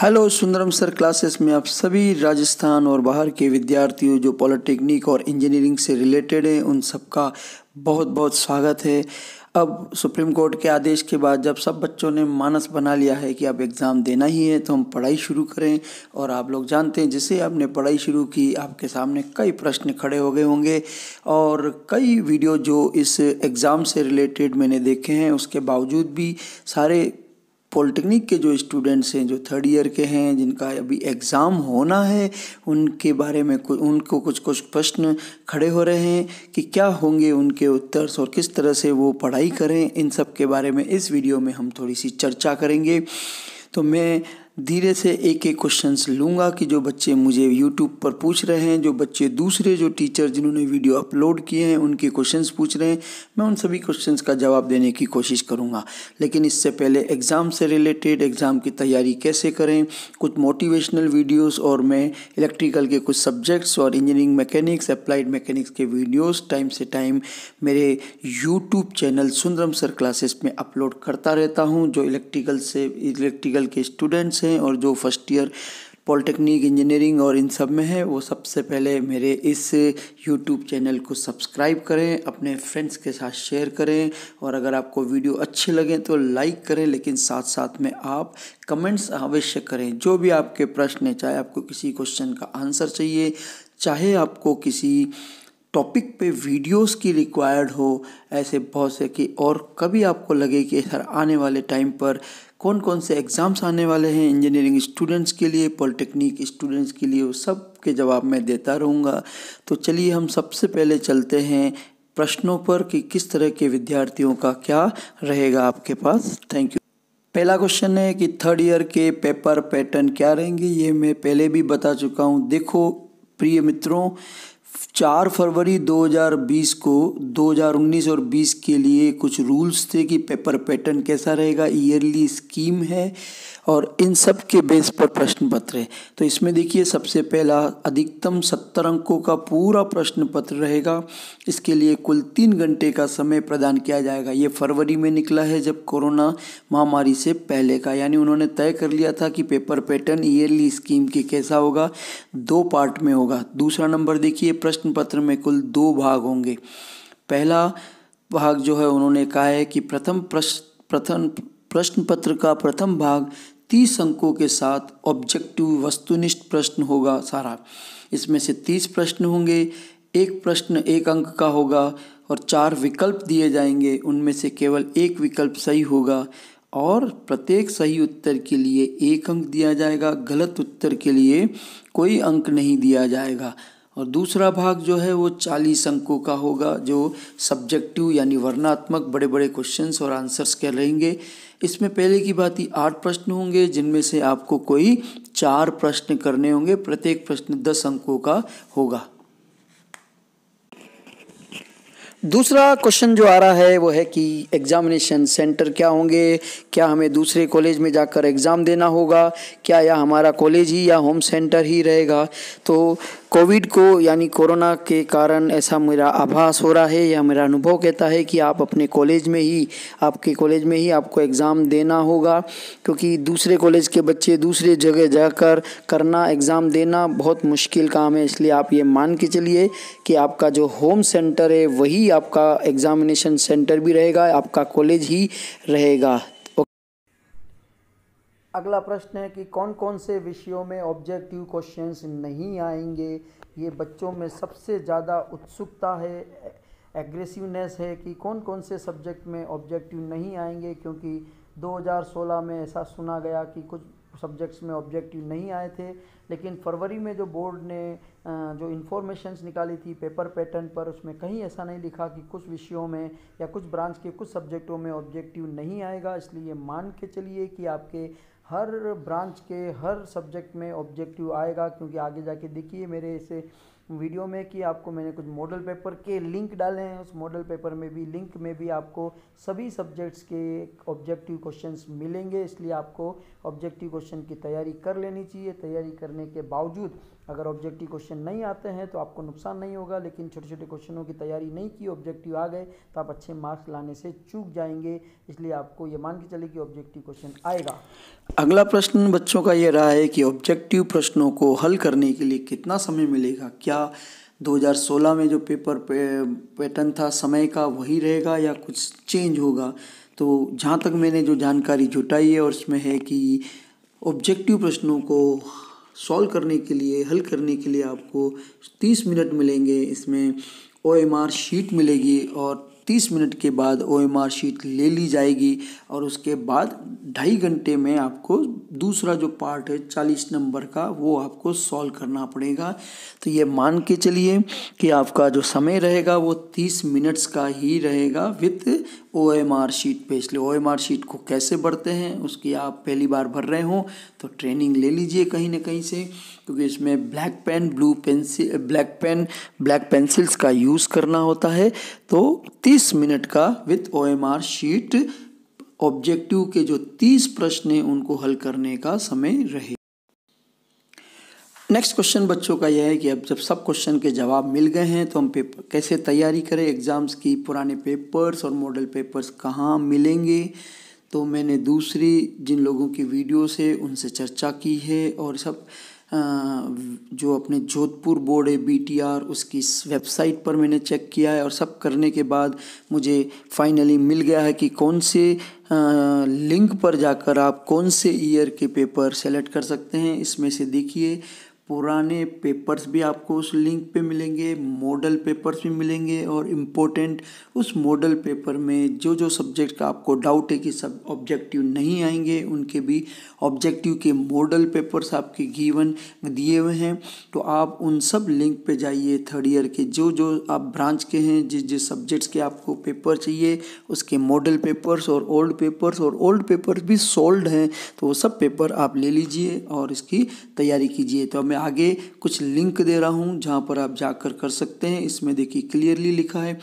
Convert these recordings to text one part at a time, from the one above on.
hello Sundaram sir classes में आप सभी राजस्थान और बाहर के विद्यार्थियों जो पॉलिटेक्निक और इंजीनियरिंग से रिलेटेड हैं उन सबका बहुत बहुत स्वागत है अब सुप्रीम कोर्ट के आदेश के बाद जब सब बच्चों ने मानस बना लिया है कि अब एग्ज़ाम देना ही है तो हम पढ़ाई शुरू करें और आप लोग जानते हैं जिसे आपने पढ़ाई शुरू की आपके सामने कई प्रश्न खड़े हो गए होंगे और कई वीडियो जो इस एग्ज़ाम से रिलेटेड मैंने देखे हैं उसके बावजूद भी सारे पॉलिटेक्निक के जो स्टूडेंट्स हैं जो थर्ड ईयर के हैं जिनका अभी एग्ज़ाम होना है उनके बारे में कुछ उनको कुछ कुछ प्रश्न खड़े हो रहे हैं कि क्या होंगे उनके उत्तर और किस तरह से वो पढ़ाई करें इन सब के बारे में इस वीडियो में हम थोड़ी सी चर्चा करेंगे तो मैं धीरे से एक एक क्वेश्चंस लूँगा कि जो बच्चे मुझे यूट्यूब पर पूछ रहे हैं जो बच्चे दूसरे जो टीचर जिन्होंने वीडियो अपलोड किए हैं उनके क्वेश्चंस पूछ रहे हैं मैं उन सभी क्वेश्चंस का जवाब देने की कोशिश करूँगा लेकिन इससे पहले एग्ज़ाम से रिलेटेड एग्ज़ाम की तैयारी कैसे करें कुछ मोटिवेशनल वीडियोज़ और मैं इलेक्ट्रिकल के कुछ सब्जेक्ट्स और इंजीनियरिंग मैकेनिक्स अप्लाइड मैकेनिक्स के वीडियोज़ टाइम से टाइम मेरे YouTube channel Sundaram sir classes में अपलोड करता रहता हूँ जो इलेक्ट्रिकल से इलेक्ट्रिकल के स्टूडेंट्स हैं और जो फर्स्ट ईयर पॉलिटेक्निक इंजीनियरिंग और इन सब में है वो सबसे पहले मेरे इस यूट्यूब चैनल को सब्सक्राइब करें अपने फ्रेंड्स के साथ शेयर करें और अगर आपको वीडियो अच्छे लगे तो लाइक करें लेकिन साथ साथ में आप कमेंट्स अवश्य करें जो भी आपके प्रश्न हैं चाहे आपको किसी क्वेश्चन का आंसर चाहिए चाहे आपको किसी टॉपिक पे वीडियोस की रिक्वायर्ड हो ऐसे बहुत से कि और कभी आपको लगे कि सर आने वाले टाइम पर कौन कौन से एग्ज़ाम्स आने वाले हैं इंजीनियरिंग स्टूडेंट्स के लिए पॉलिटेक्निक स्टूडेंट्स के लिए वो सब के जवाब मैं देता रहूँगा तो चलिए हम सबसे पहले चलते हैं प्रश्नों पर कि किस तरह के विद्यार्थियों का क्या रहेगा आपके पास थैंक यू पहला क्वेश्चन है कि थर्ड ईयर के पेपर पैटर्न क्या रहेंगे ये मैं पहले भी बता चुका हूँ देखो प्रिय मित्रों चार फरवरी 2020 को 2019 और 20 के लिए कुछ रूल्स थे कि पेपर पैटर्न कैसा रहेगा ईयरली स्कीम है और इन सब के बेस पर प्रश्न पत्र है तो इसमें देखिए सबसे पहला अधिकतम सत्तर अंकों का पूरा प्रश्न पत्र रहेगा इसके लिए कुल तीन घंटे का समय प्रदान किया जाएगा ये फरवरी में निकला है जब कोरोना महामारी से पहले का यानी उन्होंने तय कर लिया था कि पेपर पैटर्न ईयरली स्कीम के कैसा होगा दो पार्ट में होगा दूसरा नंबर देखिए प्रश्न पत्र में कुल दो भाग होंगे पहला भाग जो है उन्होंने कहा है कि प्रथम प्रश्न प्रथम प्रश्न पत्र का प्रथम भाग तीस अंकों के साथ ऑब्जेक्टिव वस्तुनिष्ठ प्रश्न होगा सारा इसमें से तीस प्रश्न होंगे एक प्रश्न एक अंक का होगा और चार विकल्प दिए जाएंगे उनमें से केवल एक विकल्प सही होगा और प्रत्येक सही उत्तर के लिए एक अंक दिया जाएगा गलत उत्तर के लिए कोई अंक नहीं दिया जाएगा और दूसरा भाग जो है वो चालीस अंकों का होगा जो सब्जेक्टिव यानी वर्णात्मक बड़े बड़े क्वेश्चंस और आंसर्स के रहेंगे इसमें पहले की बात ही आठ प्रश्न होंगे जिनमें से आपको कोई चार प्रश्न करने होंगे प्रत्येक प्रश्न दस अंकों का होगा दूसरा क्वेश्चन जो आ रहा है वो है कि एग्ज़ामिनेशन सेंटर क्या होंगे क्या हमें दूसरे कॉलेज में जाकर एग्ज़ाम देना होगा क्या यह हमारा कॉलेज ही या होम सेंटर ही रहेगा तो कोविड को यानी कोरोना के कारण ऐसा मेरा आभास हो रहा है या मेरा अनुभव कहता है कि आप अपने कॉलेज में ही आपके कॉलेज में ही आपको एग्ज़ाम देना होगा क्योंकि दूसरे कॉलेज के बच्चे दूसरे जगह जाकर करना एग्ज़ाम देना बहुत मुश्किल काम है इसलिए आप ये मान के चलिए कि आपका जो होम सेंटर है वही ही आपका एग्ज़ामिनेशन सेंटर भी रहेगा आपका कॉलेज ही रहेगा अगला प्रश्न है कि कौन कौन से विषयों में ऑब्जेक्टिव क्वेश्चंस नहीं आएंगे ये बच्चों में सबसे ज़्यादा उत्सुकता है एग्रेसिवनेस है कि कौन कौन से सब्जेक्ट में ऑब्जेक्टिव नहीं आएंगे क्योंकि 2016 में ऐसा सुना गया कि कुछ सब्जेक्ट्स में ऑब्जेक्टिव नहीं आए थे लेकिन फरवरी में जो बोर्ड ने जो इन्फॉर्मेशंस निकाली थी पेपर पैटर्न पर उसमें कहीं ऐसा नहीं लिखा कि कुछ विषयों में या कुछ ब्रांच के कुछ सब्जेक्टों में ऑब्जेक्टिव नहीं आएगा इसलिए मान के चलिए कि आपके हर ब्रांच के हर सब्जेक्ट में ऑब्जेक्टिव आएगा क्योंकि आगे जाके देखिए मेरे ऐसे वीडियो में कि आपको मैंने कुछ मॉडल पेपर के लिंक डाले हैं उस मॉडल पेपर में भी लिंक में भी आपको सभी सब्जेक्ट्स के ऑब्जेक्टिव क्वेश्चंस मिलेंगे इसलिए आपको ऑब्जेक्टिव क्वेश्चन की तैयारी कर लेनी चाहिए तैयारी करने के बावजूद अगर ऑब्जेक्टिव क्वेश्चन नहीं आते हैं तो आपको नुकसान नहीं होगा लेकिन छोटे छोटे क्वेश्चनों की तैयारी नहीं की ऑब्जेक्टिव आ गए तो आप अच्छे मार्क्स लाने से चूक जाएंगे इसलिए आपको ये मान के चले कि ऑब्जेक्टिव क्वेश्चन आएगा अगला प्रश्न बच्चों का ये रहा है कि ऑब्जेक्टिव प्रश्नों को हल करने के लिए कितना समय मिलेगा क्या 2016 में जो पेपर पे, पैटर्न था समय का वही रहेगा या कुछ चेंज होगा तो जहाँ तक मैंने जो जानकारी जुटाई है और उसमें है कि ऑब्जेक्टिव प्रश्नों को सॉल्व करने के लिए हल करने के लिए आपको तीस मिनट मिलेंगे इसमें ओ शीट मिलेगी और तीस मिनट के बाद ओ एम आर शीट ले ली जाएगी और उसके बाद ढाई घंटे में आपको दूसरा जो पार्ट है चालीस नंबर का वो आपको सॉल्व करना पड़ेगा तो ये मान के चलिए कि आपका जो समय रहेगा वो तीस मिनट्स का ही रहेगा with O M R sheet पे इसलिए ओ एम आर शीट को कैसे भरते हैं उसकी आप पहली बार भर रहे हों तो ट्रेनिंग ले लीजिए कहीं ना कहीं से क्योंकि इसमें black pen blue pencil black pen black pencils का यूज़ करना होता है तो 30 मिनट का विथ ओ शीट ऑब्जेक्टिव के जो 30 प्रश्न हैं उनको हल करने का समय रहे नेक्स्ट क्वेश्चन बच्चों का यह है कि अब जब सब क्वेश्चन के जवाब मिल गए हैं तो हम पेपर कैसे तैयारी करें एग्ज़ाम्स की पुराने पेपर्स और मॉडल पेपर्स कहाँ मिलेंगे तो मैंने दूसरी जिन लोगों की वीडियोस है उनसे चर्चा की है और सब जो अपने जोधपुर बोर्ड है आर उसकी वेबसाइट पर मैंने चेक किया है और सब करने के बाद मुझे फाइनली मिल गया है कि कौन से लिंक पर जाकर आप कौन से ईयर के पेपर सेलेक्ट कर सकते हैं इसमें से देखिए पुराने पेपर्स भी आपको उस लिंक पे मिलेंगे मॉडल पेपर्स भी मिलेंगे और इम्पोर्टेंट उस मॉडल पेपर में जो जो सब्जेक्ट का आपको डाउट है कि सब ऑब्जेक्टिव नहीं आएंगे उनके भी ऑब्जेक्टिव के मॉडल पेपर्स आपके गिवन दिए हुए हैं तो आप उन सब लिंक पे जाइए थर्ड ईयर के जो जो आप ब्रांच के हैं जिस जिस सब्जेक्ट्स के आपको पेपर चाहिए उसके मॉडल पेपर्स और ओल्ड पेपर्स और ओल्ड पेपर्स भी सोल्ड हैं तो वो सब पेपर आप ले लीजिए और इसकी तैयारी कीजिए तो मैं आगे कुछ लिंक दे रहा हूँ जहाँ पर आप जाकर कर सकते हैं इसमें देखिए क्लियरली लिखा है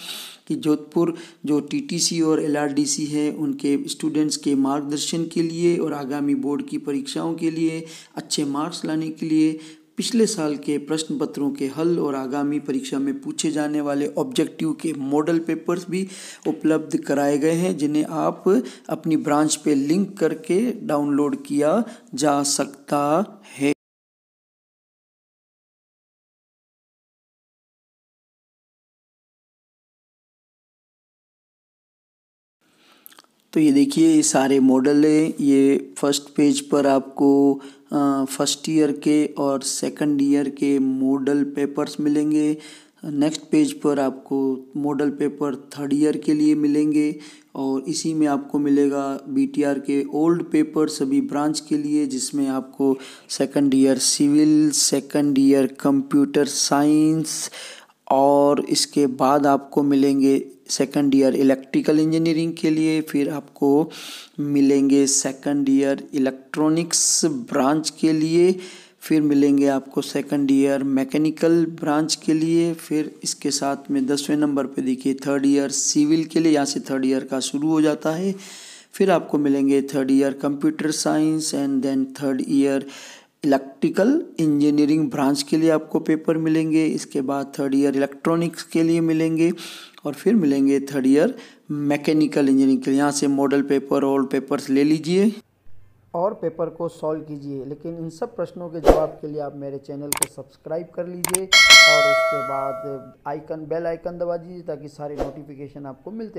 कि जोधपुर जो टीटीसी और एलआरडीसी है उनके स्टूडेंट्स के मार्गदर्शन के लिए और आगामी बोर्ड की परीक्षाओं के लिए अच्छे मार्क्स लाने के लिए पिछले साल के प्रश्न पत्रों के हल और आगामी परीक्षा में पूछे जाने वाले ऑब्जेक्टिव के मॉडल पेपर्स भी उपलब्ध कराए गए हैं जिन्हें आप अपनी ब्रांच पे लिंक करके डाउनलोड किया जा सकता है तो ये देखिए ये सारे मॉडल हैं ये फर्स्ट पेज पर आपको फर्स्ट ईयर के और सेकंड ईयर के मॉडल पेपर्स मिलेंगे नेक्स्ट पेज पर आपको मॉडल पेपर थर्ड ईयर के लिए मिलेंगे और इसी में आपको मिलेगा बीटीआर के ओल्ड पेपर सभी ब्रांच के लिए जिसमें आपको second year civil second year computer science और इसके बाद आपको मिलेंगे सेकंड ईयर इलेक्ट्रिकल इंजीनियरिंग के लिए फिर आपको मिलेंगे सेकंड ईयर इलेक्ट्रॉनिक्स ब्रांच के लिए फिर मिलेंगे आपको सेकंड ईयर मैकेनिकल ब्रांच के लिए फिर इसके साथ में दसवें नंबर पे देखिए थर्ड ईयर सिविल के लिए यहाँ से थर्ड ईयर का शुरू हो जाता है फिर आपको मिलेंगे third year computer science and then third year electrical engineering branch के लिए आपको पेपर मिलेंगे इसके बाद थर्ड ईयर इलेक्ट्रॉनिक्स के लिए मिलेंगे और फिर मिलेंगे थर्ड ईयर मैकेनिकल इंजीनियरिंग के लिए यहाँ से मॉडल पेपर और पेपर्स ले लीजिए और पेपर को सॉल्व कीजिए लेकिन इन सब प्रश्नों के जवाब के लिए आप मेरे चैनल को सब्सक्राइब कर लीजिए और उसके बाद आइकन बेल आइकन दबा दीजिए ताकि सारे नोटिफिकेशन आपको मिलते